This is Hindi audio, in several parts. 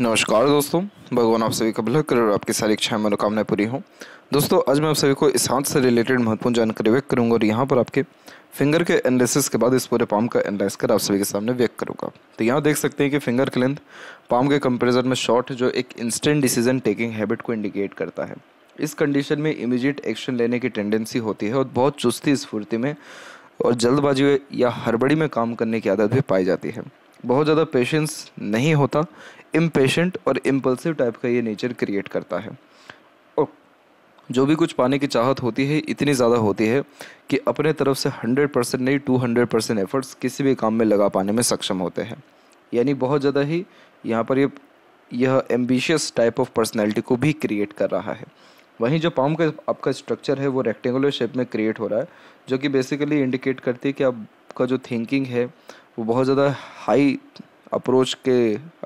नमस्कार दोस्तों भगवान आप सभी का भला करे और आपकी सारी इच्छाएं मनोकामनाएं पूरी हों दोस्तों आज मैं आप सभी को इस हाथ से रिलेटेड महत्वपूर्ण जानकारी व्यक्त करूंगा और यहाँ पर आपके फिंगर के एनालिसिस के बाद इस पूरे पाम का एनालाइज कर आप सभी के सामने व्यक्त करूंगा तो यहाँ देख सकते हैं कि फिंगर की लेंथ पाम के कंपेरिजन में शॉर्ट जो एक इंस्टेंट डिसीजन टेकिंग हैबिट को इंडिकेट करता है इस कंडीशन में इमिजिएट एक्शन लेने की टेंडेंसी होती है और बहुत चुस्ती स्फूर्ति में और जल्दबाजी या हड़बड़ी में काम करने की आदत भी पाई जाती है बहुत ज़्यादा पेशेंस नहीं होता इम्पेशेंट और इम्पल्सिव टाइप का ये नेचर क्रिएट करता है और जो भी कुछ पाने की चाहत होती है इतनी ज़्यादा होती है कि अपने तरफ से हंड्रेड परसेंट नहीं टू हंड्रेड परसेंट एफर्ट्स किसी भी काम में लगा पाने में सक्षम होते हैं यानी बहुत ज़्यादा ही यहाँ पर यह यह एम्बिशियस टाइप ऑफ पर्सनैलिटी को भी क्रिएट कर रहा है वहीं जो पाम का आपका स्ट्रक्चर है वो रेक्टेंगुलर शेप में क्रिएट हो रहा है जो कि बेसिकली इंडिकेट करती है कि आपका जो थिंकिंग है वो बहुत ज़्यादा हाई अप्रोच के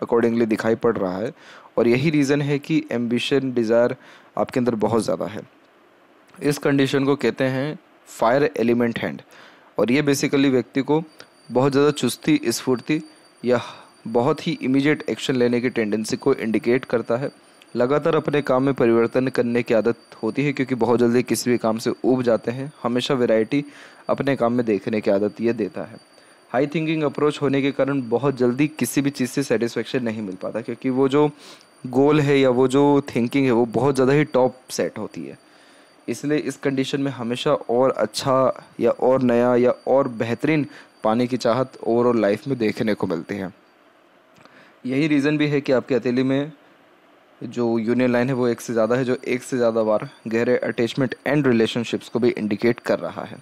अकॉर्डिंगली दिखाई पड़ रहा है और यही रीज़न है कि एम्बिशन डिज़ायर आपके अंदर बहुत ज़्यादा है इस कंडीशन को कहते हैं फायर एलिमेंट हैंड और ये बेसिकली व्यक्ति को बहुत ज़्यादा चुस्ती स्फूर्ति या बहुत ही इमीडिएट एक्शन लेने की टेंडेंसी को इंडिकेट करता है लगातार अपने काम में परिवर्तन करने की आदत होती है क्योंकि बहुत जल्दी किसी भी काम से उब जाते हैं हमेशा वैरायटी अपने काम में देखने की आदत यह देता है हाई थिंकिंग अप्रोच होने के कारण बहुत जल्दी किसी भी चीज़ से सेटिस्फेक्शन नहीं मिल पाता क्योंकि वो जो गोल है या वो जो थिंकिंग है वो बहुत ज़्यादा ही टॉप सेट होती है इसलिए इस कंडीशन में हमेशा और अच्छा या और नया या और बेहतरीन पाने की चाहत ओवरऑल लाइफ में देखने को मिलती है यही रीज़न भी है कि आपके हथेली में जो यूनियन लाइन है वो एक से ज़्यादा है जो एक से ज़्यादा बार गहरे अटैचमेंट एंड रिलेशनशिप्स को भी इंडिकेट कर रहा है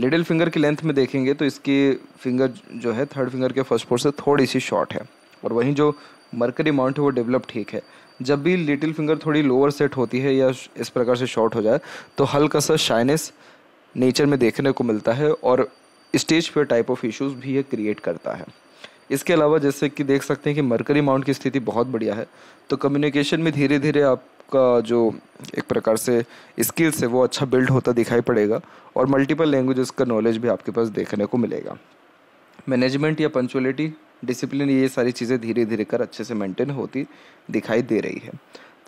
लिटिल फिंगर की लेंथ में देखेंगे तो इसकी फिंगर जो है थर्ड फिंगर के फर्स्ट फोर से थोड़ी सी शॉर्ट है और वहीं जो मर्करी माउंट है वो डेवलप ठीक है जब भी लिटिल फिंगर थोड़ी लोअर सेट होती है या इस प्रकार से शॉर्ट हो जाए तो हल्का सा शाइनेस नेचर में देखने को मिलता है और स्टेज पे टाइप ऑफ इश्यूज भी ये क्रिएट करता है इसके अलावा जैसे कि देख सकते हैं कि मरकरी माउंट की स्थिति बहुत बढ़िया है तो कम्युनिकेशन में धीरे धीरे आप आपका जो एक प्रकार से स्किल्स है वो अच्छा बिल्ड होता दिखाई पड़ेगा और मल्टीपल लैंग्वेजेस का नॉलेज भी आपके पास देखने को मिलेगा मैनेजमेंट या पंचुअलिटी डिसिप्लिन ये सारी चीज़ें धीरे धीरे कर अच्छे से मेंटेन होती दिखाई दे रही है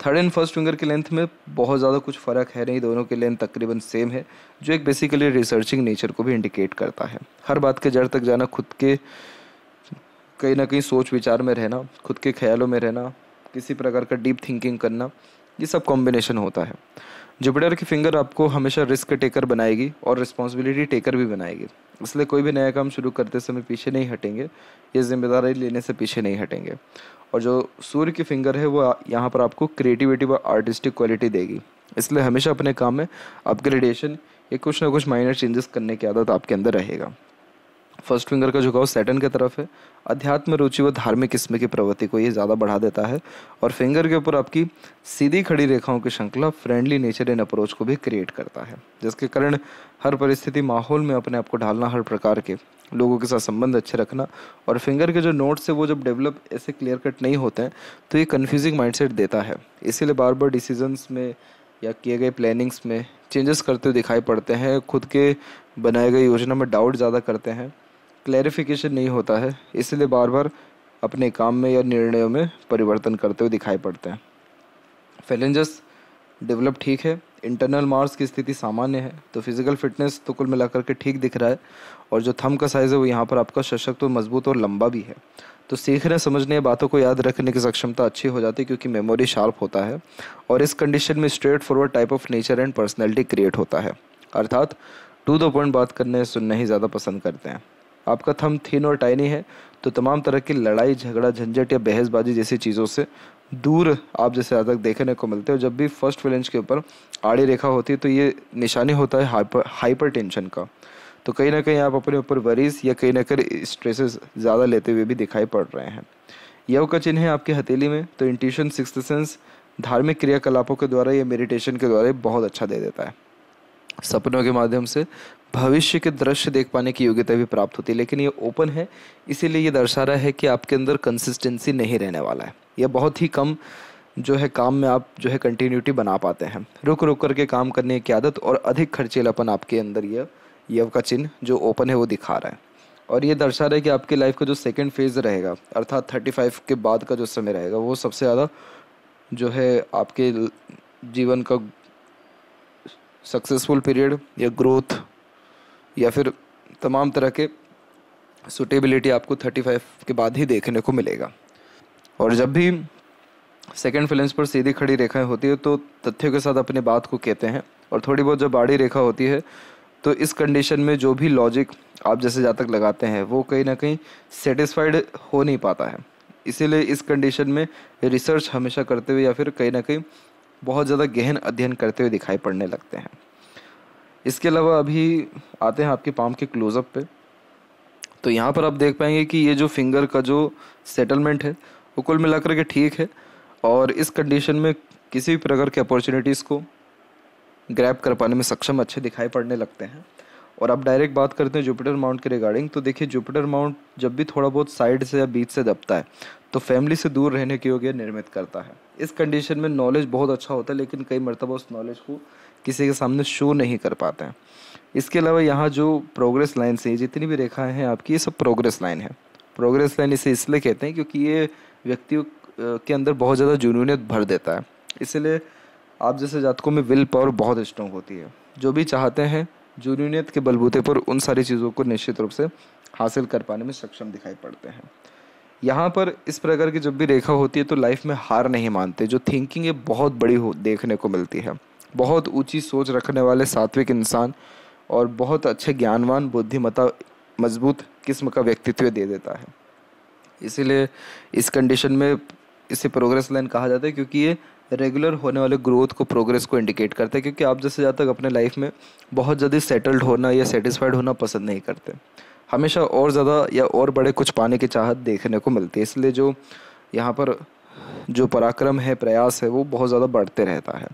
थर्ड एंड फर्स्ट फिंगर की लेंथ में बहुत ज़्यादा कुछ फ़र्क है नहीं दोनों के लेंथ तकरीबन सेम है जो एक बेसिकली रिसर्चिंग नेचर को भी इंडिकेट करता है हर बात के जड़ तक जाना खुद के कहीं ना कहीं सोच विचार में रहना खुद के ख्यालों में रहना किसी प्रकार का डीप थिंकिंग करना ये सब कॉम्बिनेशन होता है जुपिटर की फिंगर आपको हमेशा रिस्क टेकर बनाएगी और रिस्पॉन्सिबिलिटी टेकर भी बनाएगी इसलिए कोई भी नया काम शुरू करते समय पीछे नहीं हटेंगे ये जिम्मेदारी लेने से पीछे नहीं हटेंगे और जो सूर्य की फिंगर है वो यहाँ पर आपको क्रिएटिविटी व आर्टिस्टिक क्वालिटी देगी इसलिए हमेशा अपने काम में अपग्रेडेशन या कुछ ना कुछ माइनर चेंजेस करने की आदत आपके अंदर रहेगा फर्स्ट फिंगर का झुकाव सेटन की तरफ है अध्यात्म रुचि व धार्मिक किस्म की प्रवृत्ति को ये ज़्यादा बढ़ा देता है और फिंगर के ऊपर आपकी सीधी खड़ी रेखाओं की श्रृंखला फ्रेंडली नेचर एंड अप्रोच को भी क्रिएट करता है जिसके कारण हर परिस्थिति माहौल में अपने आप को ढालना हर प्रकार के लोगों के साथ संबंध अच्छे रखना और फिंगर के जो नोट्स है वो जब डेवलप ऐसे क्लियर कट नहीं होते हैं तो ये कन्फ्यूजिंग माइंडसेट देता है इसीलिए बार बार डिसीजंस में या किए गए प्लानिंग्स में चेंजेस करते हुए दिखाई पड़ते हैं खुद के बनाए गए योजना में डाउट ज़्यादा करते हैं क्लैरिफिकेशन नहीं होता है इसलिए बार बार अपने काम में या निर्णयों में परिवर्तन करते हुए दिखाई पड़ते हैं फैलेंजस डेवलप ठीक है इंटरनल मार्स की स्थिति सामान्य है तो फिजिकल फिटनेस तो कुल मिलाकर के ठीक दिख रहा है और जो थम का साइज़ है वो यहाँ पर आपका सशक्त और मजबूत और लंबा भी है तो सीखने समझने बातों को याद रखने की सक्षमता अच्छी हो जाती है क्योंकि मेमोरी शार्प होता है और इस कंडीशन में straight forward type of nature and personality create होता है अर्थात टू द पॉइंट बात करने सुनना ही ज़्यादा पसंद करते हैं आपका थम थिन और टाइनी है तो तमाम तरह की लड़ाई झगड़ा झंझट या बहसबाजी जैसी चीज़ों से दूर आप जैसे आज तक देखने को मिलते हैं जब भी फर्स्ट फ्लेंज के ऊपर आड़ी रेखा होती है तो ये निशानी होता है हाइपर हाइपर टेंशन का तो कहीं ना कहीं आप अपने ऊपर वरीज या कहीं ना कहीं स्ट्रेसेस ज़्यादा लेते हुए भी दिखाई पड़ रहे हैं यव का चिन्ह है आपकी हथेली में तो इंट्यूशन सिक्स सेंस धार्मिक क्रियाकलापों के द्वारा या मेडिटेशन के द्वारा बहुत अच्छा दे देता है सपनों के माध्यम से भविष्य के दृश्य देख पाने की योग्यता भी प्राप्त होती है लेकिन ये ओपन है इसीलिए ये दर्शा रहा है कि आपके अंदर कंसिस्टेंसी नहीं रहने वाला है यह बहुत ही कम जो है काम में आप जो है कंटिन्यूटी बना पाते हैं रुक रुक करके काम करने की आदत और अधिक खर्चीलापन आपके अंदर यह यव का चिन्ह जो ओपन है वो दिखा रहा है और ये दर्शा रहा है कि आपकी लाइफ का जो सेकेंड फेज रहेगा अर्थात थर्टी फाइव के बाद का जो समय रहेगा वो सबसे ज़्यादा जो है आपके जीवन का सक्सेसफुल पीरियड या ग्रोथ या फिर तमाम तरह के सुटेबिलिटी आपको 35 के बाद ही देखने को मिलेगा और जब भी सेकेंड फिल्म पर सीधी खड़ी रेखाएं होती है तो तथ्यों के साथ अपनी बात को कहते हैं और थोड़ी बहुत जब बाड़ी रेखा होती है तो इस कंडीशन में जो भी लॉजिक आप जैसे जातक लगाते हैं वो कहीं ना कहीं सेटिस्फाइड हो नहीं पाता है इसीलिए इस कंडीशन में रिसर्च हमेशा करते हुए या फिर कहीं ना कहीं बहुत ज़्यादा गहन अध्ययन करते हुए दिखाई पड़ने लगते हैं इसके अलावा अभी आते हैं आपके पाम के क्लोज़अप पे तो यहाँ पर आप देख पाएंगे कि ये जो फिंगर का जो सेटलमेंट है वो कुल मिलाकर के ठीक है और इस कंडीशन में किसी भी प्रकार के अपॉर्चुनिटीज़ को ग्रैप कर पाने में सक्षम अच्छे दिखाई पड़ने लगते हैं और आप डायरेक्ट बात करते हैं जुपिटर माउंट के रिगार्डिंग तो देखिए जुपिटर माउंट जब भी थोड़ा बहुत साइड से या बीच से दबता है तो फैमिली से दूर रहने के योग्य निर्मित करता है इस कंडीशन में नॉलेज बहुत अच्छा होता है लेकिन कई मरतबा उस नॉलेज को किसी के सामने शो नहीं कर पाते हैं इसके अलावा यहाँ जो प्रोग्रेस लाइन से जितनी भी रेखाएं हैं आपकी ये सब प्रोग्रेस लाइन है प्रोग्रेस लाइन इसे इसलिए कहते हैं क्योंकि ये व्यक्तियों के अंदर बहुत ज़्यादा जुनूनियत भर देता है इसलिए आप जैसे जातकों में विल पावर बहुत स्ट्रॉन्ग होती है जो भी चाहते हैं जुनूनियत के बलबूते पर उन सारी चीज़ों को निश्चित रूप से हासिल कर पाने में सक्षम दिखाई पड़ते हैं यहाँ पर इस प्रकार की जब भी रेखा होती है तो लाइफ में हार नहीं मानते जो थिंकिंग है बहुत बड़ी हो देखने को मिलती है बहुत ऊंची सोच रखने वाले सात्विक इंसान और बहुत अच्छे ज्ञानवान बुद्धिमता मजबूत किस्म का व्यक्तित्व दे देता है इसीलिए इस कंडीशन में इसे प्रोग्रेस लाइन कहा जाता है क्योंकि ये रेगुलर होने वाले ग्रोथ को प्रोग्रेस को इंडिकेट करता है क्योंकि आप जैसे ज़्यादा तक अपने लाइफ में बहुत जल्दी सेटल्ड होना या सेटिस्फाइड होना पसंद नहीं करते हमेशा और ज़्यादा या और बड़े कुछ पाने की चाहत देखने को मिलती है इसलिए जो यहाँ पर जो पराक्रम है प्रयास है वो बहुत ज़्यादा बढ़ते रहता है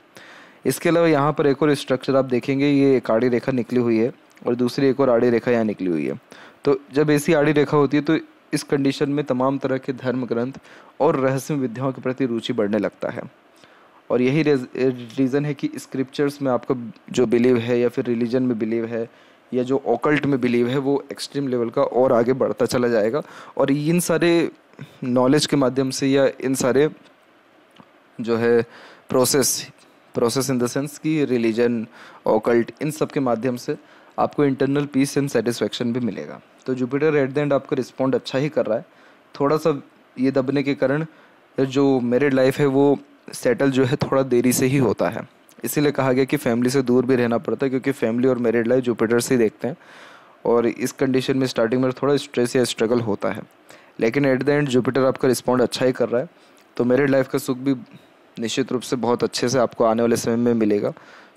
इसके अलावा यहाँ पर एक और स्ट्रक्चर आप देखेंगे ये एक आड़ी रेखा निकली हुई है और दूसरी एक और आड़ी रेखा यहाँ निकली हुई है तो जब ऐसी आड़ी रेखा होती है तो इस कंडीशन में तमाम तरह के धर्म ग्रंथ और रहस्य विद्याओं के प्रति रुचि बढ़ने लगता है और यही रीज़न है कि स्क्रिप्चर्स में आपका जो बिलीव है या फिर रिलीजन में बिलीव है या जो ओकल्ट में बिलीव है वो एक्सट्रीम लेवल का और आगे बढ़ता चला जाएगा और इन सारे नॉलेज के माध्यम से या इन सारे जो है process process in the sense कि रिलीजन ओकल्ट इन सब के माध्यम से आपको इंटरनल पीस एंड सेटिस्फेक्शन भी मिलेगा तो जुपिटर एट द एंड आपका रिस्पॉन्ड अच्छा ही कर रहा है थोड़ा सा ये दबने के कारण जो मेरिड लाइफ है वो सेटल जो है थोड़ा देरी से ही होता है इसीलिए कहा गया कि फैमिली से दूर भी रहना पड़ता है क्योंकि फैमिली और मैरिड लाइफ जुपिटर से ही देखते हैं और इस कंडीशन में स्टार्टिंग में थोड़ा स्ट्रेस या स्ट्रगल होता है लेकिन एट द एंड जुपिटर आपका रिस्पॉन्ड अच्छा ही कर रहा है तो मैरिड लाइफ का सुख भी निश्चित रूप से बहुत अच्छे से आपको आने वाले समय में मिलेगा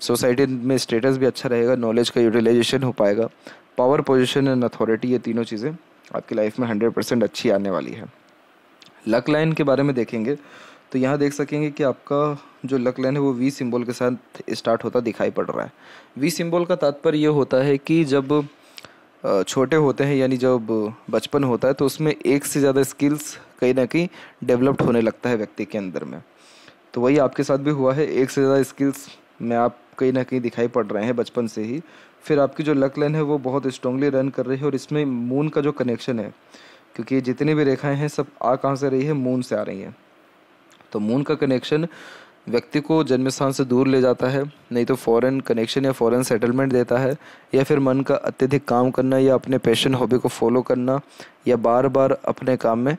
सोसाइटी में स्टेटस भी अच्छा रहेगा नॉलेज का यूटिलाइजेशन हो पाएगा पावर पोजिशन एंड अथॉरिटी ये तीनों चीज़ें आपकी लाइफ में हंड्रेड परसेंट अच्छी आने वाली है लक लाइन के बारे में देखेंगे तो यहाँ देख सकेंगे कि आपका जो लक लाइन है वो वी सिंबल के साथ स्टार्ट होता दिखाई पड़ रहा है वी सिंबल का तात्पर्य ये होता है कि जब छोटे होते हैं यानी जब बचपन होता है तो उसमें एक से ज़्यादा स्किल्स कहीं ना कहीं डेवलप्ड होने लगता है व्यक्ति के अंदर में तो वही आपके साथ भी हुआ है एक से ज़्यादा स्किल्स में आप कहीं ना कहीं दिखाई पड़ रहे हैं बचपन से ही फिर आपकी जो लक लाइन है वो बहुत स्ट्रांगली रन कर रही है और इसमें मून का जो कनेक्शन है क्योंकि जितनी भी रेखाएं हैं सब आ कहाँ से रही है मून से आ रही हैं तो मून का कनेक्शन व्यक्ति को जन्म स्थान से दूर ले जाता है नहीं तो फॉरेन कनेक्शन या फॉरेन सेटलमेंट देता है या फिर मन का अत्यधिक काम करना या अपने पैशन हॉबी को फॉलो करना या बार बार अपने काम में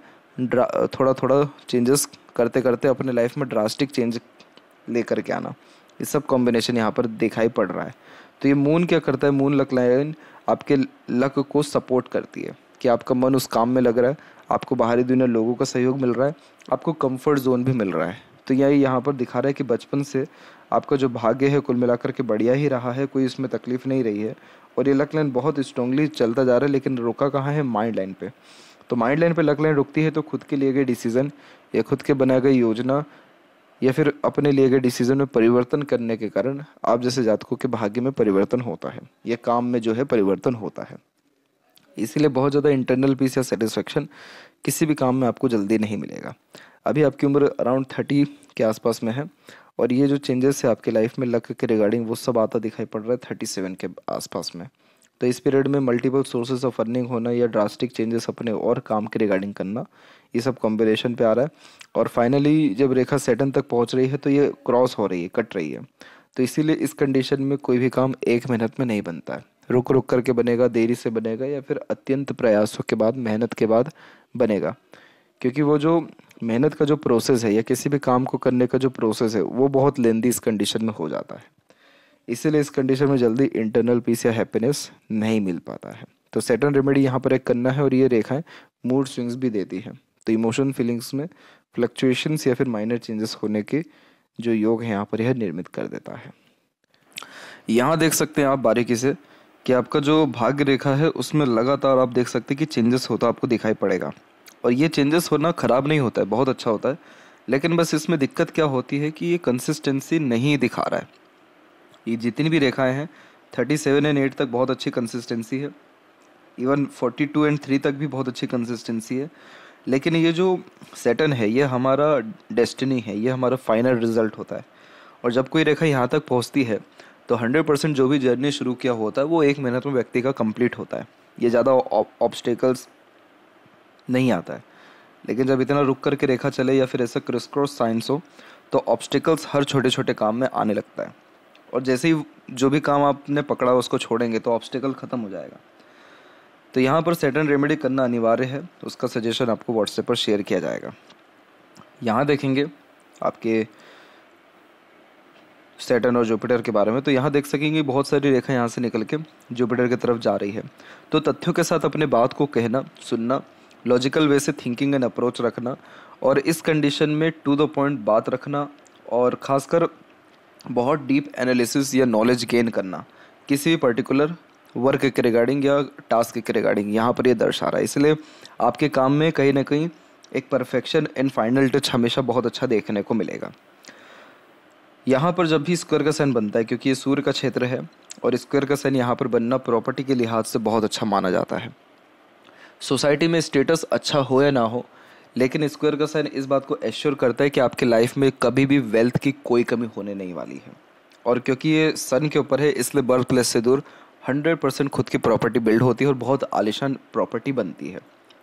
थोड़ा थोड़ा चेंजेस करते करते अपने लाइफ में ड्रास्टिक चेंज लेकर के आना ये सब कॉम्बिनेशन यहाँ पर दिखाई पड़ रहा है तो ये मून क्या करता है मून लक लाइन आपके लक को सपोर्ट करती है कि आपका मन उस काम में लग रहा है आपको बाहरी दुनिया लोगों का सहयोग मिल रहा है आपको कंफर्ट जोन भी मिल रहा है तो यही यहाँ पर दिखा रहा है कि बचपन से आपका जो भाग्य है कुल मिलाकर के बढ़िया ही रहा है कोई इसमें तकलीफ नहीं रही है और ये लक लाइन बहुत स्ट्रांगली चलता जा रहा है लेकिन रुका कहाँ है माइंड लाइन पे तो माइंड लाइन पे लक लाइन रुकती है तो खुद के लिए गए डिसीजन या खुद के बनाए गए योजना या फिर अपने लिए गए डिसीजन में परिवर्तन करने के कारण आप जैसे जातकों के भाग्य में परिवर्तन होता है या काम में जो है परिवर्तन होता है इसीलिए बहुत ज़्यादा इंटरनल पीस या सेटिस्फेक्शन किसी भी काम में आपको जल्दी नहीं मिलेगा अभी आपकी उम्र अराउंड थर्टी के आसपास में है और ये जो चेंजेस है आपके लाइफ में लक के रिगार्डिंग वो सब आता दिखाई पड़ रहा है थर्टी सेवन के आसपास में तो इस पीरियड में मल्टीपल सोर्सेज ऑफ अर्निंग होना या ड्रास्टिक चेंजेस अपने और काम के रिगार्डिंग करना ये सब कॉम्बिनेशन पे आ रहा है और फाइनली जब रेखा सेटन तक पहुंच रही है तो ये क्रॉस हो रही है कट रही है तो इसीलिए इस कंडीशन में कोई भी काम एक मेहनत में नहीं बनता है रुक रुक करके बनेगा देरी से बनेगा या फिर अत्यंत प्रयासों के बाद मेहनत के बाद बनेगा क्योंकि वो जो मेहनत का जो प्रोसेस है या किसी भी काम को करने का जो प्रोसेस है वो बहुत लेंदी इस कंडीशन में हो जाता है इसीलिए इस कंडीशन में जल्दी इंटरनल पीस या हैप्पीनेस नहीं मिल पाता है तो सेटन रेमेडी यहाँ पर एक करना है और ये रेखाएं मूड स्विंग्स भी देती हैं तो इमोशन फीलिंग्स में फ्लक्चुएशंस या फिर माइनर चेंजेस होने के जो योग है यहाँ पर यह निर्मित कर देता है यहाँ देख सकते हैं आप बारीकी से कि आपका जो भाग्य रेखा है उसमें लगातार आप देख सकते हैं कि चेंजेस होता आपको दिखाई पड़ेगा और ये चेंजेस होना ख़राब नहीं होता है बहुत अच्छा होता है लेकिन बस इसमें दिक्कत क्या होती है कि ये कंसिस्टेंसी नहीं दिखा रहा है ये जितनी भी रेखाएं हैं थर्टी सेवन एंड एट तक बहुत अच्छी कंसिस्टेंसी है even forty two and three तक भी बहुत अच्छी कंसिस्टेंसी है लेकिन ये जो सेटन है ये हमारा डेस्टिनी है ये हमारा फाइनल रिजल्ट होता है और जब कोई रेखा यहाँ तक पहुँचती है तो हंड्रेड परसेंट जो भी जर्नी शुरू किया होता है वो एक मेहनत में व्यक्ति का कंप्लीट होता है ये ज़्यादा ऑब्स्टेकल्स नहीं आता है लेकिन जब इतना रुक करके रेखा चले या फिर ऐसा क्रिस क्रॉस साइंस हो तो ऑब्स्टिकल्स हर छोटे छोटे काम में आने लगता है और जैसे ही जो भी काम आपने पकड़ा उसको छोड़ेंगे तो ऑब्स्टिकल ख़त्म हो जाएगा तो यहाँ पर सेटन रेमेडी करना अनिवार्य है उसका सजेशन आपको व्हाट्सएप पर शेयर किया जाएगा यहाँ देखेंगे आपके सेटन और जुपिटर के बारे में तो यहाँ देख सकेंगे बहुत सारी रेखा यहाँ से निकल के जुपिटर की तरफ जा रही है तो तथ्यों के साथ अपने बात को कहना सुनना लॉजिकल वे से थिंकिंग एंड अप्रोच रखना और इस कंडीशन में टू द पॉइंट बात रखना और खासकर बहुत डीप एनालिसिस या नॉलेज गेन करना किसी भी पर्टिकुलर वर्क के रिगार्डिंग या टास्क के रिगार्डिंग यहाँ पर ये यह दर्शा रहा है इसलिए आपके काम में कहीं ना कहीं एक परफेक्शन एंड फाइनल टच हमेशा बहुत अच्छा देखने को मिलेगा यहाँ पर जब भी स्क्वायर का साइन बनता है क्योंकि ये सूर्य का क्षेत्र है और स्क्वायर का सैन यहाँ पर बनना प्रॉपर्टी के लिहाज से बहुत अच्छा माना जाता है सोसाइटी में स्टेटस अच्छा हो या ना हो लेकिन स्क्वायर का साइन इस बात को एश्योर करता है कि आपके लाइफ में कभी भी वेल्थ की कोई कमी होने नहीं वाली है और क्योंकि ये सन के ऊपर है इसलिए बर्थ प्लेस से दूर हंड्रेड परसेंट खुद की प्रॉपर्टी बिल्ड होती है और बहुत आलिशान प्रॉपर्टी बनती है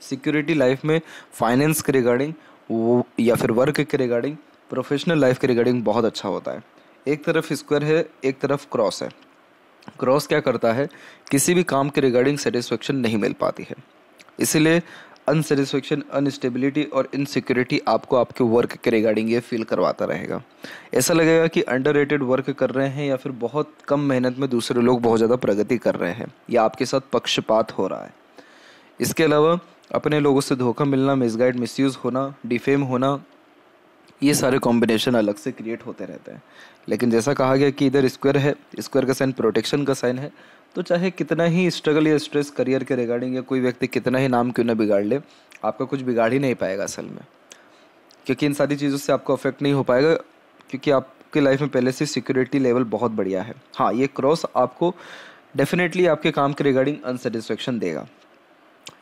सिक्योरिटी लाइफ में फाइनेंस के रिगार्डिंग या फिर वर्क के रिगार्डिंग प्रोफेशनल लाइफ के रिगार्डिंग बहुत अच्छा होता है एक तरफ स्क्वायर है एक तरफ क्रॉस है क्रॉस क्या करता है किसी भी काम के रिगार्डिंग सेटिस्फेक्शन नहीं मिल पाती है इसीलिए अनसेटिस्फेक्शन अनस्टेबिलिटी और इनसिक्योरिटी आपको आपके वर्क के रिगार्डिंग ये फील करवाता रहेगा ऐसा लगेगा कि अंडर वर्क कर रहे हैं या फिर बहुत कम मेहनत में दूसरे लोग बहुत ज़्यादा प्रगति कर रहे हैं या आपके साथ पक्षपात हो रहा है इसके अलावा अपने लोगों से धोखा मिलना मिसगाइड मिसयूज़ होना डिफेम होना ये सारे कॉम्बिनेशन अलग से क्रिएट होते रहते हैं लेकिन जैसा कहा गया कि इधर स्क्वायर है स्क्वायर का साइन प्रोटेक्शन का साइन है तो चाहे कितना ही स्ट्रगल या स्ट्रेस करियर के रिगार्डिंग या कोई व्यक्ति कितना ही नाम क्यों ना बिगाड़ ले आपका कुछ बिगाड़ ही नहीं पाएगा असल में क्योंकि इन सारी चीज़ों से आपको अफेक्ट नहीं हो पाएगा क्योंकि आपकी लाइफ में पहले से सिक्योरिटी लेवल बहुत बढ़िया है हाँ ये क्रॉस आपको डेफिनेटली आपके काम के रिगार्डिंग अनसेटिस्फेक्शन देगा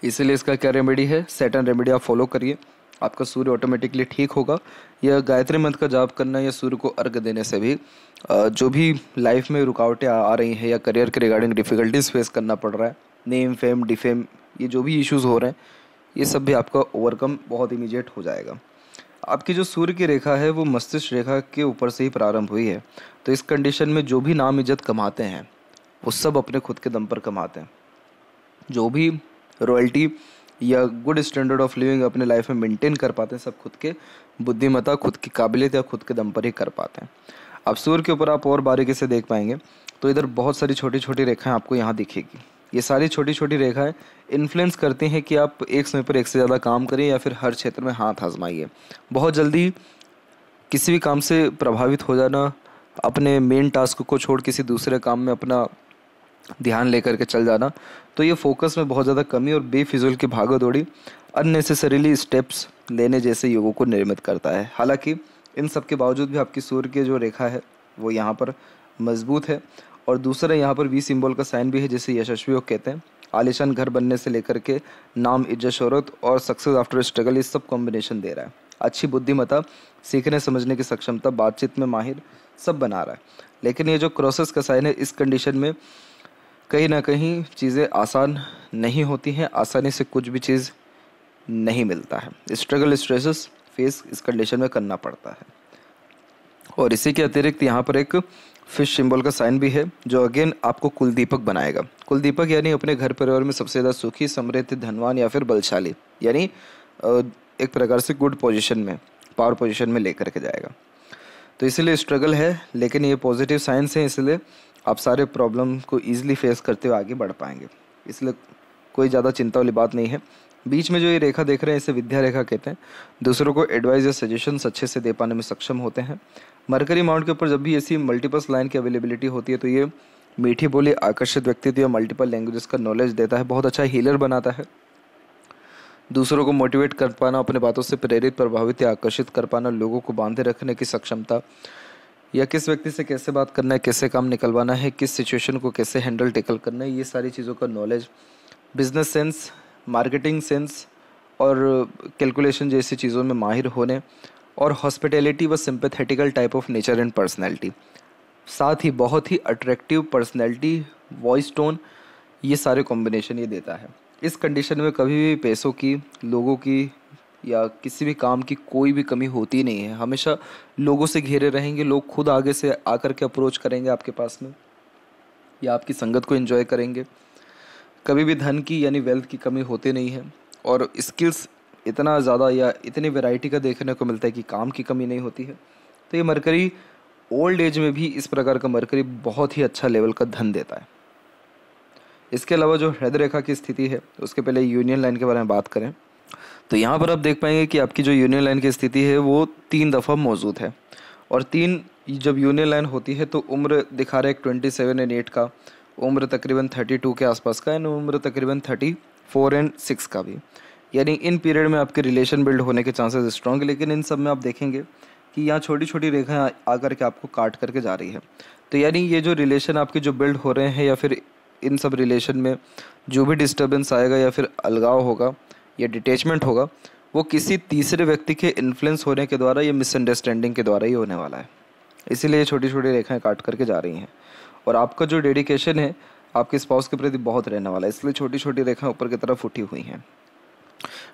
इसीलिए इसका क्या रेमेडी है सेटन रेमेडी आप फॉलो करिए आपका सूर्य ऑटोमेटिकली ठीक होगा या गायत्री मंत्र का जाप करना या सूर्य को अर्घ देने से भी जो भी लाइफ में रुकावटें आ रही हैं या करियर के रिगार्डिंग डिफ़िकल्टीज फेस करना पड़ रहा है नेम फेम डिफेम ये जो भी इश्यूज़ हो रहे हैं ये सब भी आपका ओवरकम बहुत इमीजिएट हो जाएगा आपकी जो सूर्य की रेखा है वो मस्तिष्क रेखा के ऊपर से ही प्रारंभ हुई है तो इस कंडीशन में जो भी नाम इज्जत कमाते हैं वो सब अपने खुद के दम पर कमाते हैं जो भी रॉयल्टी या गुड स्टैंडर्ड ऑफ लिविंग अपने लाइफ में मेंटेन कर पाते हैं सब खुद के बुद्धिमता खुद की काबिलियत या खुद के दम पर ही कर पाते हैं अब सूर्य के ऊपर आप और बारीकी से देख पाएंगे तो इधर बहुत सारी छोटी छोटी रेखाएं आपको यहाँ दिखेगी ये सारी छोटी छोटी रेखाएं इन्फ्लुएंस करती हैं कि आप एक समय पर एक से ज़्यादा काम करें या फिर हर क्षेत्र में हाथ आजमाइए बहुत जल्दी किसी भी काम से प्रभावित हो जाना अपने मेन टास्क को छोड़ किसी दूसरे काम में अपना ध्यान लेकर के चल जाना तो ये फोकस में बहुत ज़्यादा कमी और बेफिजुल की भागो दौड़ी अननेसेसरीली स्टेप्स लेने जैसे योगों को निर्मित करता है हालांकि इन सब के बावजूद भी आपकी सूर्य की जो रेखा है वो यहाँ पर मजबूत है और दूसरा यहाँ पर वी सिंबल का साइन भी है जिसे यशस्वी योग कहते हैं आलिशान घर बनने से लेकर के नाम इज्जत शहरत और सक्सेस आफ्टर स्ट्रगल इस सब कॉम्बिनेशन दे रहा है अच्छी बुद्धिमत्ता सीखने समझने की सक्षमता बातचीत में माहिर सब बना रहा है लेकिन ये जो क्रोसेस का साइन है इस कंडीशन में कहीं ना कहीं चीज़ें आसान नहीं होती हैं आसानी से कुछ भी चीज़ नहीं मिलता है स्ट्रगल स्ट्रेसेस फेस इस कंडीशन में करना पड़ता है और इसी के अतिरिक्त यहाँ पर एक फिश सिंबल का साइन भी है जो अगेन आपको कुलदीपक बनाएगा कुलदीपक यानी अपने घर परिवार में सबसे ज़्यादा सुखी समृद्ध धनवान या फिर बलशाली यानी एक प्रकार से गुड पोजिशन में पावर पोजिशन में लेकर के जाएगा तो इसलिए स्ट्रगल है लेकिन ये पॉजिटिव साइंस हैं इसलिए आप सारे प्रॉब्लम को ईजिली फेस करते हुए आगे बढ़ पाएंगे इसलिए कोई ज़्यादा चिंता वाली बात नहीं है बीच में जो ये रेखा देख रहे हैं इसे विद्या रेखा कहते हैं दूसरों को एडवाइस या सजेशन अच्छे से दे पाने में सक्षम होते हैं मरकरी माउंट के ऊपर जब भी ऐसी मल्टीपल्स लाइन की अवेलेबिलिटी होती है तो ये मीठी बोली आकर्षित व्यक्तित्व या मल्टीपल लैंग्वेजेस का नॉलेज देता है बहुत अच्छा हीलर बनाता है दूसरों को मोटिवेट कर पाना अपने बातों से प्रेरित प्रभावित या आकर्षित कर पाना लोगों को बांधे रखने की सक्षमता या किस व्यक्ति से कैसे बात करना है कैसे काम निकलवाना है किस सिचुएशन को कैसे हैंडल टेकल करना है ये सारी चीज़ों का knowledge business sense marketing sense और कैलकुलेशन जैसी चीज़ों में माहिर होने और हॉस्पिटैलिटी व sympathetical type of nature and personality साथ ही बहुत ही अट्रैक्टिव पर्सनैलिटी वॉइस टोन ये सारे कॉम्बिनेशन ये देता है इस कंडीशन में कभी भी पैसों की लोगों की या किसी भी काम की कोई भी कमी होती नहीं है हमेशा लोगों से घेरे रहेंगे लोग खुद आगे से आकर के अप्रोच करेंगे आपके पास में या आपकी संगत को एंजॉय करेंगे कभी भी धन की यानी वेल्थ की कमी होती नहीं है और स्किल्स इतना ज़्यादा या इतनी वैरायटी का देखने को मिलता है कि काम की कमी नहीं होती है तो ये मरकरी ओल्ड एज में भी इस प्रकार का मरकरी बहुत ही अच्छा लेवल का धन देता है इसके अलावा जो हृदय रेखा की स्थिति है उसके पहले यूनियन लाइन के बारे में बात करें तो यहाँ पर आप देख पाएंगे कि आपकी जो यूनियन लाइन की स्थिति है वो तीन दफ़ा मौजूद है और तीन जब यूनियन लाइन होती है तो उम्र दिखा रहे एक ट्वेंटी सेवन एंड एट का उम्र तकरीबन थर्टी टू के आसपास का एंड उम्र तकरीबन थर्टी फोर एंड सिक्स का भी यानी इन पीरियड में आपके रिलेशन बिल्ड होने के चांसेस स्ट्रॉन्ग है लेकिन इन सब में आप देखेंगे कि यहाँ छोटी छोटी रेखाएँ आ करके आपको काट करके जा रही है तो यानी ये जो रिलेशन आपके जो बिल्ड हो रहे हैं या फिर इन सब रिलेशन में जो भी डिस्टर्बेंस आएगा या फिर अलगाव होगा या डिटेचमेंट होगा वो किसी तीसरे व्यक्ति के इन्फ्लुएंस होने के द्वारा या मिसअंडरस्टैंडिंग के द्वारा ही होने वाला है इसीलिए छोटी छोटी रेखाएं काट करके जा रही हैं और आपका जो डेडिकेशन है आपके स्पाउस के प्रति बहुत रहने वाला है इसलिए छोटी छोटी रेखाएं ऊपर की तरफ उठी हुई हैं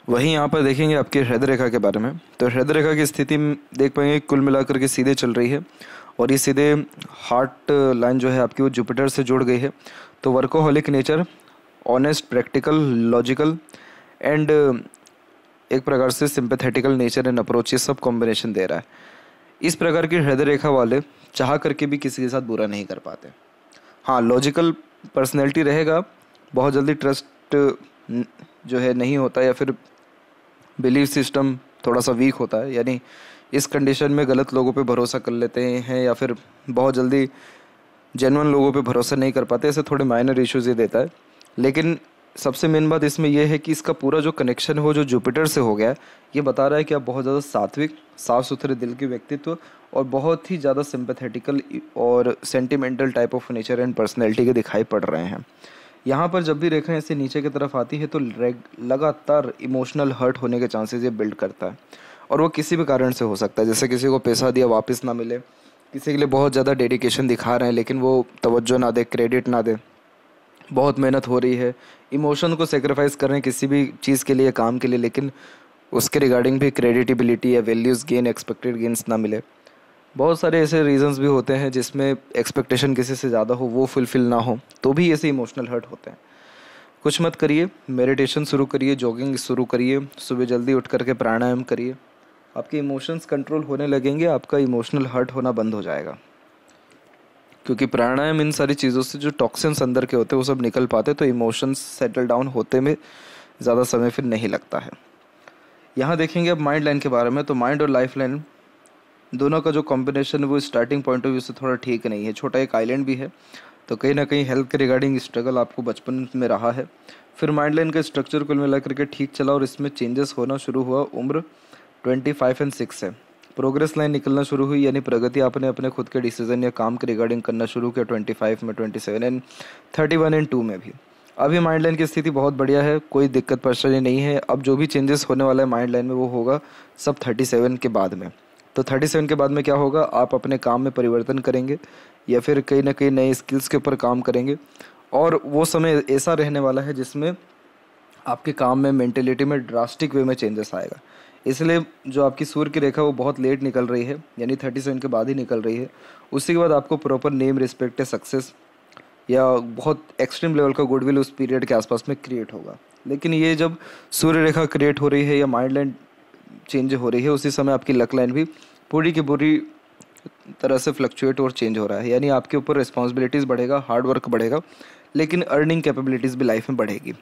वहीं यहाँ पर देखेंगे आपकी हृदय रेखा के बारे में तो हृदय रेखा की स्थिति देख पाएंगे कुल मिलाकर के सीधे चल रही है और ये सीधे हार्ट लाइन जो है आपकी वो जुपिटर से जुड़ गई है तो workaholic nature honest practical logical and um, एक प्रकार से सिंपथेटिकल नेचर एंड अप्रोच ये सब कॉम्बिनेशन दे रहा है इस प्रकार के हृदय रेखा वाले चाह करके भी किसी के साथ बुरा नहीं कर पाते हाँ लॉजिकल पर्सनैलिटी रहेगा बहुत जल्दी ट्रस्ट जो है नहीं होता या फिर बिलीव सिस्टम थोड़ा सा वीक होता है यानी इस कंडीशन में गलत लोगों पे भरोसा कर लेते हैं या फिर बहुत जल्दी जेनवन लोगों पे भरोसा नहीं कर पाते ऐसे थोड़े माइनर इश्यूज ये देता है लेकिन सबसे मेन बात इसमें यह है कि इसका पूरा जो कनेक्शन हो जो जुपिटर से हो गया ये बता रहा है कि आप बहुत ज़्यादा सात्विक साफ सुथरे दिल के व्यक्तित्व और बहुत ही ज़्यादा सिंपथेटिकल और sentimental type of nature and personality के दिखाई पड़ रहे हैं यहाँ पर जब भी रेखा ऐसे नीचे की तरफ आती है तो लगातार इमोशनल हर्ट होने के चांसेस ये बिल्ड करता है और वो किसी भी कारण से हो सकता है जैसे किसी को पैसा दिया वापस ना मिले किसी के लिए बहुत ज़्यादा डेडिकेशन दिखा रहे हैं लेकिन वो तवज्जो ना दे क्रेडिट ना दे बहुत मेहनत हो रही है इमोशन को सेक्रीफाइस कर रहे हैं किसी भी चीज़ के लिए काम के लिए लेकिन उसके रिगार्डिंग भी क्रेडिटिबिलिटी या वैल्यूज़ गेन एक्सपेक्टेड गेंस ना मिले बहुत सारे ऐसे रीजंस भी होते हैं जिसमें एक्सपेक्टेशन किसी से ज़्यादा हो वो फुलफ़िल ना हो तो भी ऐसे इमोशनल हर्ट होते हैं कुछ मत करिए मेडिटेशन शुरू करिए जॉगिंग शुरू करिए सुबह जल्दी उठ करके प्राणायाम करिए आपके इमोशंस कंट्रोल होने लगेंगे आपका इमोशनल हर्ट होना बंद हो जाएगा क्योंकि प्राणायाम इन सारी चीज़ों से जो टॉक्सिन्स अंदर के होते हैं वो सब निकल पाते तो इमोशंस सेटल डाउन होते में ज़्यादा समय फिर नहीं लगता है यहाँ देखेंगे अब माइंड लाइन के बारे में तो माइंड और लाइफ लाइन दोनों का जो कॉम्बिनेशन है वो स्टार्टिंग पॉइंट ऑफ व्यू से थोड़ा ठीक नहीं है छोटा एक आइलैंड भी है तो कहीं ना कहीं हेल्थ के रिगार्डिंग स्ट्रगल आपको बचपन में रहा है फिर माइंड लाइन का स्ट्रक्चर कुल मिला करके ठीक चला और इसमें चेंजेस होना शुरू हुआ उम्र ट्वेंटी फाइव एंड सिक्स है प्रोग्रेस लाइन निकलना शुरू हुई यानी प्रगति आपने अपने खुद के डिसीजन या काम के रिगार्डिंग करना शुरू किया ट्वेंटी फाइव में twenty seven and thirty one and two में भी अभी माइंड लाइन की स्थिति बहुत बढ़िया है कोई दिक्कत परेशानी नहीं है अब जो भी चेंजेस होने वाला है माइंड लाइन में वो होगा सब थर्टी सेवन के बाद में तो थर्टी सेवन के बाद में क्या होगा आप अपने काम में परिवर्तन करेंगे या फिर कहीं ना कहीं नए स्किल्स के ऊपर काम करेंगे और वो समय ऐसा रहने वाला है जिसमें आपके काम में मेंटेलिटी में ड्रास्टिक वे में चेंजेस आएगा इसलिए जो आपकी सूर्य की रेखा वो बहुत लेट निकल रही है यानी थर्टी सेवन के बाद ही निकल रही है उसी के बाद आपको प्रॉपर नेम रिस्पेक्ट है सक्सेस या बहुत एक्सट्रीम लेवल का गुडविल उस पीरियड के आसपास में क्रिएट होगा लेकिन ये जब सूर्य रेखा क्रिएट हो रही है या माइंड लाइन चेंज हो रही है उसी समय आपकी लक लाइन भी पूरी की पूरी तरह से फ्लक्चुएट और चेंज हो रहा है यानी आपके ऊपर रिस्पॉन्सिबिलिटीज़ बढ़ेगा हार्ड वर्क बढ़ेगा लेकिन अर्निंग कैपेबिलिटीज़ भी लाइफ में बढ़ेगी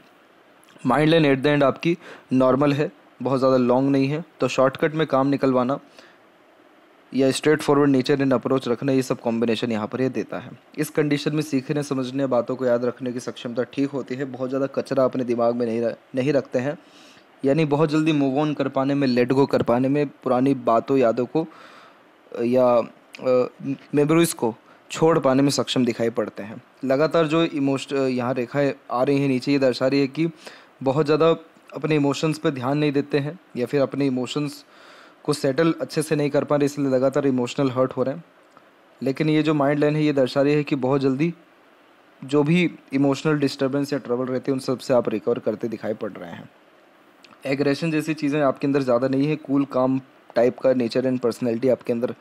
mind line at the end आपकी नॉर्मल है बहुत ज़्यादा लॉन्ग नहीं है तो शॉर्टकट में काम निकलवाना या straight forward nature in approach रखना ये सब कॉम्बिनेशन यहाँ पर ये देता है इस कंडीशन में सीखने समझने बातों को याद रखने की सक्षमता ठीक होती है बहुत ज़्यादा कचरा अपने दिमाग में नहीं रह, नहीं रखते हैं यानी बहुत जल्दी मूव ऑन कर पाने में लेट गो कर पाने में पुरानी बातों यादों को या मेमोरीज़ को छोड़ पाने में सक्षम दिखाई पड़ते हैं लगातार जो इमोश यहाँ रेखाएँ आ रही हैं नीचे ये दर्शा रही है कि बहुत ज़्यादा अपने इमोशंस पे ध्यान नहीं देते हैं या फिर अपने इमोशंस को सेटल अच्छे से नहीं कर पा रहे इसलिए लगातार इमोशनल हर्ट हो रहे हैं लेकिन ये जो माइंड लाइन है ये दर्शा रही है कि बहुत जल्दी जो भी इमोशनल डिस्टर्बेंस या ट्रबल रहते हैं उन सबसे आप रिकवर करते दिखाई पड़ रहे हैं एग्रेशन जैसी चीज़ें आपके अंदर ज़्यादा नहीं है कूल काम टाइप का नेचर एंड पर्सनैलिटी आपके अंदर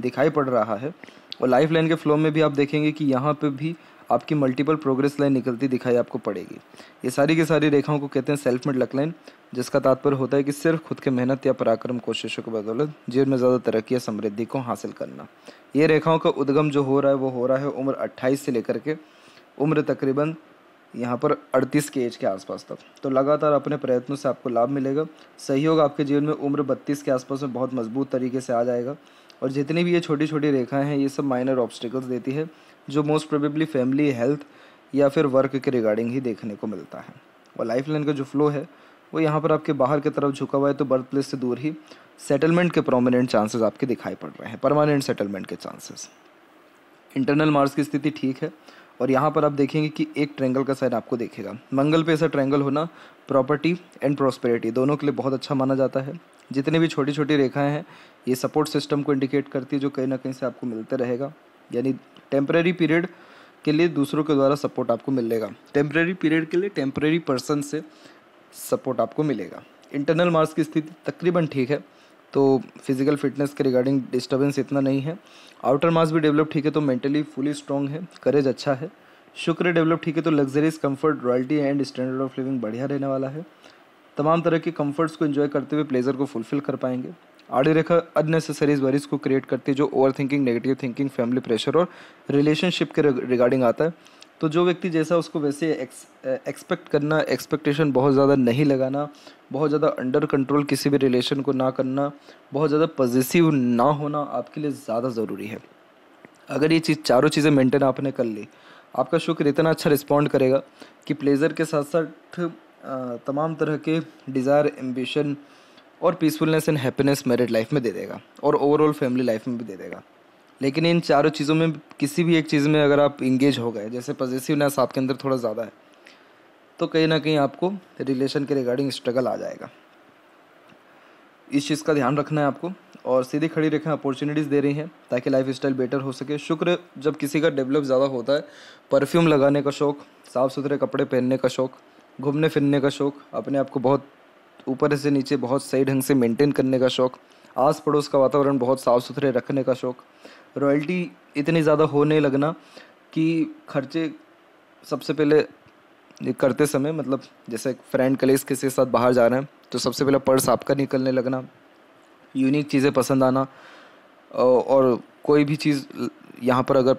दिखाई पड़ रहा है और लाइफ लाइन के फ्लो में भी आप देखेंगे कि यहाँ पे भी आपकी मल्टीपल प्रोग्रेस लाइन निकलती दिखाई आपको पड़ेगी ये सारी की सारी रेखाओं को कहते हैं सेल्फ मेड लक लाइन जिसका तात्पर्य होता है कि सिर्फ खुद के मेहनत या पराक्रम कोशिशों के बदौलत जीवन में ज़्यादा तरक्की या समृद्धि को हासिल करना ये रेखाओं का उद्गम जो हो रहा है वो हो रहा है उम्र अट्ठाईस से लेकर के उम्र तकरीबन यहाँ पर 38 के एज के आसपास तक तो लगातार अपने प्रयत्नों से आपको लाभ मिलेगा सहयोग आपके जीवन में उम्र 32 के आसपास में बहुत मजबूत तरीके से आ जाएगा और जितनी भी ये छोटी छोटी रेखाएं हैं ये सब माइनर ऑब्स्टिकल्स देती है जो मोस्ट प्रोबेबली फैमिली हेल्थ या फिर वर्क के रिगार्डिंग ही देखने को मिलता है और लाइफ लाइन का जो फ्लो है वो यहाँ पर आपके बाहर की तरफ झुका हुआ है तो बर्थ प्लेस से दूर ही सेटलमेंट के प्रोमिनेंट चांसेस आपके दिखाई पड़ रहे हैं परमानेंट सेटलमेंट के चांसेस इंटरनल मार्स की स्थिति ठीक है और यहाँ पर आप देखेंगे कि एक ट्रेंगल का साइन आपको देखेगा मंगल पे ऐसा ट्रेंगल होना प्रॉपर्टी एंड प्रॉस्पेरिटी दोनों के लिए बहुत अच्छा माना जाता है जितने भी छोटी छोटी रेखाएं हैं ये सपोर्ट सिस्टम को इंडिकेट करती है जो कहीं ना कहीं से आपको मिलते रहेगा यानी टेम्प्रेरी पीरियड के लिए दूसरों के द्वारा सपोर्ट आपको मिलेगा टेम्प्रेरी पीरियड के लिए टेम्प्रेरी पर्सन से सपोर्ट आपको मिलेगा इंटरनल मार्क्स की स्थिति तकरीबन ठीक है तो फिजिकल फिटनेस के रिगार्डिंग डिस्टर्बेंस इतना नहीं है आउटर मार्क्स भी डेवलप ठीक है तो मेंटली फुली स्ट्रॉन्ग है करेज अच्छा है शुक्र डेवलप ठीक है तो luxuries comfort royalty and standard of living बढ़िया रहने वाला है तमाम तरह के कंफर्ट्स को एंजॉय करते हुए प्लेजर को फुलफिल कर पाएंगे आड़ी रेखा अननेसेसरीज वरीज को क्रिएट करती है जो over thinking negative thinking family pressure और रिलेशनशिप के रिगार्डिंग आता है तो जो व्यक्ति जैसा उसको वैसे एक्स एक्सपेक्ट करना एक्सपेक्टेशन बहुत ज़्यादा नहीं लगाना बहुत ज़्यादा अंडर कंट्रोल किसी भी रिलेशन को ना करना बहुत ज़्यादा पॉजिटिव ना होना आपके लिए ज़्यादा ज़रूरी है अगर ये चीज़ चारों चीज़ें मेंटेन आपने कर ली आपका शुक्र इतना अच्छा रिस्पॉन्ड करेगा कि प्लेजर के साथ साथ तमाम तरह के डिज़ायर एम्बिशन और peacefulness and happiness married life में दे देगा और ओवरऑल फैमिली लाइफ में भी दे देगा लेकिन इन चारों चीज़ों में किसी भी एक चीज़ में अगर आप इंगेज हो गए जैसे पॉजिटिवनेस आपके अंदर थोड़ा ज़्यादा है तो कहीं ना कहीं आपको रिलेशन के रिगार्डिंग स्ट्रगल आ जाएगा इस चीज़ का ध्यान रखना है आपको और सीधी खड़ी रखें अपॉर्चुनिटीज़ दे रही हैं ताकि लाइफ स्टाइल बेटर हो सके शुक्र जब किसी का डेवलप ज़्यादा होता है परफ्यूम लगाने का शौक़ साफ़ सुथरे कपड़े पहनने का शौक़ घूमने फिरने का शौक़ अपने आप को बहुत ऊपर से नीचे बहुत सही ढंग से मेंटेन करने का शौक़ आस पड़ोस का वातावरण बहुत साफ़ सुथरे रखने का शौक़ रॉयल्टी इतनी ज़्यादा होने लगना कि खर्चे सबसे पहले करते समय मतलब जैसे फ्रेंड कलेस किसी के साथ बाहर जा रहे हैं तो सबसे पहले पर्स आपका निकलने लगना यूनिक चीज़ें पसंद आना और कोई भी चीज़ यहाँ पर अगर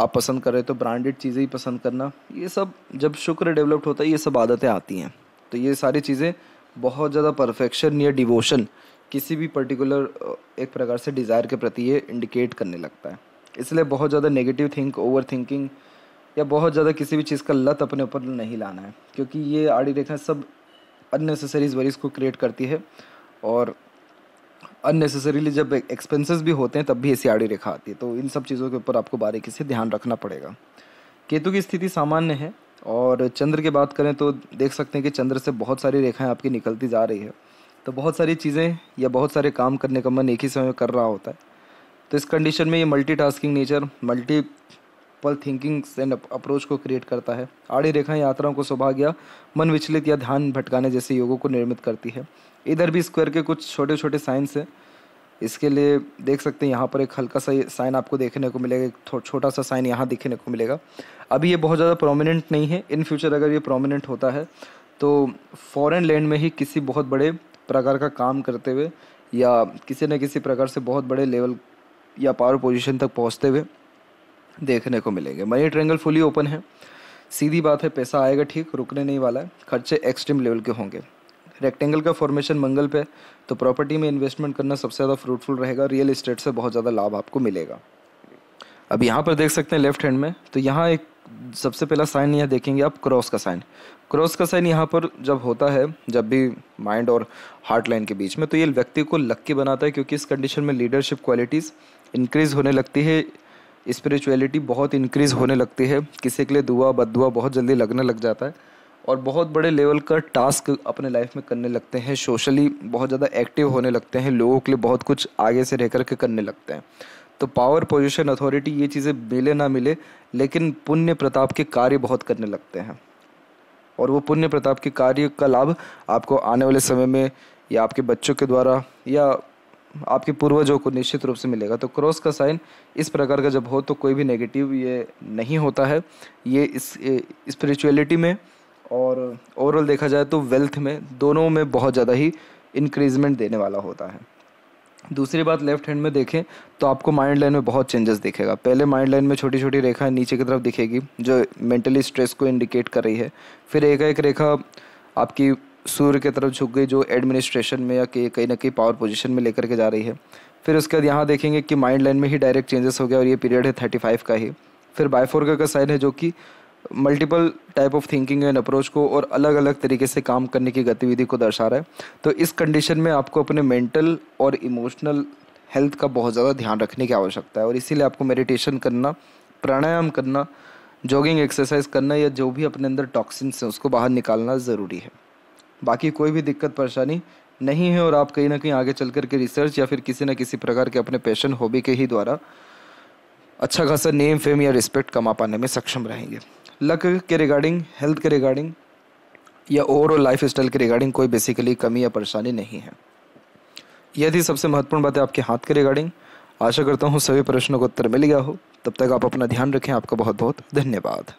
आप पसंद कर रहे तो ब्रांडेड चीज़ें ही पसंद करना ये सब जब शुक्र डेवलप्ड होता है ये सब आदतें आती हैं तो ये सारी चीज़ें बहुत ज़्यादा परफेक्शन या डिवोशन किसी भी पर्टिकुलर एक प्रकार से डिज़ायर के प्रति ये इंडिकेट करने लगता है इसलिए बहुत ज़्यादा नेगेटिव थिंक ओवर थिंकिंग या बहुत ज़्यादा किसी भी चीज़ का लत अपने ऊपर नहीं लाना है क्योंकि ये आड़ी रेखा सब अननेसेसरीज वरीज को क्रिएट करती है और अननेसेसरीली जब एक्सपेंसेस भी होते हैं तब भी ऐसी आड़ी रेखा आती है तो इन सब चीज़ों के ऊपर आपको बारीकी से ध्यान रखना पड़ेगा केतु की स्थिति सामान्य है और चंद्र की बात करें तो देख सकते हैं कि चंद्र से बहुत सारी रेखाएं आपकी निकलती जा रही है तो बहुत सारी चीज़ें या बहुत सारे काम करने का मन एक ही समय कर रहा होता है तो इस कंडीशन में ये multitasking nature multiple thinkings and approach को क्रिएट करता है आड़ी रेखाएं यात्राओं को सौभाग्य मन विचलित या ध्यान भटकाने जैसे योगों को निर्मित करती है इधर भी स्क्वायर के कुछ छोटे छोटे साइंस हैं इसके लिए देख सकते हैं यहाँ पर एक हल्का सा साइन आपको देखने को मिलेगा एक छोटा सा साइन यहाँ देखने को मिलेगा अभी ये बहुत ज़्यादा प्रोमिनेंट नहीं है इन फ्यूचर अगर ये प्रोमिनेंट होता है तो फॉरेन लैंड में ही किसी बहुत बड़े प्रकार का काम करते हुए या किसी न किसी प्रकार से बहुत बड़े लेवल या पावर पोजिशन तक पहुँचते हुए देखने को मिलेंगे मनी ट्रेंगल फुली ओपन है सीधी बात है पैसा आएगा ठीक रुकने नहीं वाला है खर्चे एक्सट्रीम लेवल के होंगे रेक्टेंगल का फॉर्मेशन मंगल पे तो प्रॉपर्टी में इन्वेस्टमेंट करना सबसे ज़्यादा फ्रूटफुल रहेगा रियल इस्टेट से बहुत ज़्यादा लाभ आपको मिलेगा अब यहाँ पर देख सकते हैं लेफ्ट हैंड में तो यहाँ एक सबसे पहला साइन यह देखेंगे आप क्रॉस का साइन क्रॉस का साइन यहाँ पर जब होता है जब भी माइंड और हार्ट लाइन के बीच में तो ये व्यक्ति को लक्की बनाता है क्योंकि इस कंडीशन में लीडरशिप क्वालिटीज़ इंक्रीज़ होने लगती है स्पिरिचुअलिटी बहुत इंक्रीज़ होने लगती है किसी के लिए दुआ बदुआ बहुत जल्दी लगने लग जाता है और बहुत बड़े लेवल का टास्क अपने लाइफ में करने लगते हैं सोशली बहुत ज़्यादा एक्टिव होने लगते हैं लोगों के लिए बहुत कुछ आगे से रह कर के करने लगते हैं तो पावर पोजिशन अथॉरिटी ये चीज़ें मिले ना मिले लेकिन पुण्य प्रताप के कार्य बहुत करने लगते हैं और वो पुण्य प्रताप के कार्य का लाभ आपको आने वाले समय में या आपके बच्चों के द्वारा या आपके पूर्वजों को निश्चित रूप से मिलेगा तो क्रॉस का साइन इस प्रकार का जब हो तो कोई भी नेगेटिव ये नहीं होता है ये इस स्पिरिचुअलिटी में और ओवरऑल देखा जाए तो वेल्थ में दोनों में बहुत ज़्यादा ही इंक्रीजमेंट देने वाला होता है दूसरी बात लेफ्ट हैंड में देखें तो आपको माइंड लाइन में बहुत चेंजेस दिखेगा पहले माइंड लाइन में छोटी छोटी रेखा नीचे की तरफ दिखेगी जो मेंटली स्ट्रेस को इंडिकेट कर रही है फिर एक एक रेखा आपकी सूर्य की तरफ झुक गई जो एडमिनिस्ट्रेशन में या कहीं ना कहीं पावर पोजिशन में लेकर के जा रही है फिर उसके बाद यहाँ देखेंगे कि माइंड लाइन में ही डायरेक्ट चेंजेस हो गया और ये पीरियड है थर्टी फाइव का ही फिर बायफोर का साइन है जो कि multiple type of thinking and approach को और अलग अलग तरीके से काम करने की गतिविधि को दर्शा रहा है तो इस कंडीशन में आपको अपने मेंटल और इमोशनल हेल्थ का बहुत ज़्यादा ध्यान रखने की आवश्यकता है और इसीलिए आपको मेडिटेशन करना प्राणायाम करना जॉगिंग एक्सरसाइज करना या जो भी अपने अंदर टॉक्सिन्स हैं उसको बाहर निकालना ज़रूरी है बाकी कोई भी दिक्कत परेशानी नहीं है और आप कहीं ना कहीं आगे चल कर के रिसर्च या फिर किसी ना किसी प्रकार के अपने पैशन हॉबी के ही द्वारा अच्छा खासा नेम फेम या रिस्पेक्ट कमा पाने में सक्षम रहेंगे लक के रिगार्डिंग हेल्थ के रिगार्डिंग या ओवरऑल लाइफ स्टाइल के रिगार्डिंग कोई बेसिकली कमी या परेशानी नहीं है यह थी सबसे महत्वपूर्ण बात है आपके हाथ के रिगार्डिंग आशा करता हूँ सभी प्रश्नों को उत्तर मिल गया हो तब तक आप अपना ध्यान रखें आपका बहुत बहुत धन्यवाद